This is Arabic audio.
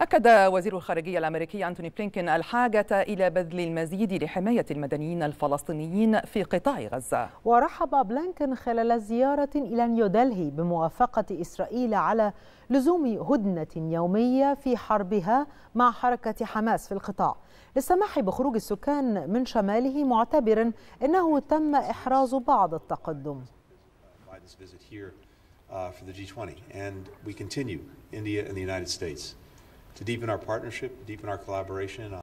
أكد وزير الخارجية الأمريكي أنتوني بلينكين الحاجة إلى بذل المزيد لحماية المدنيين الفلسطينيين في قطاع غزة ورحب بلينكين خلال زيارة إلى نيودلهي بموافقة إسرائيل على لزوم هدنة يومية في حربها مع حركة حماس في القطاع للسماح بخروج السكان من شماله معتبرا أنه تم إحراز بعض التقدم 20 to deepen our partnership, deepen our collaboration. Uh,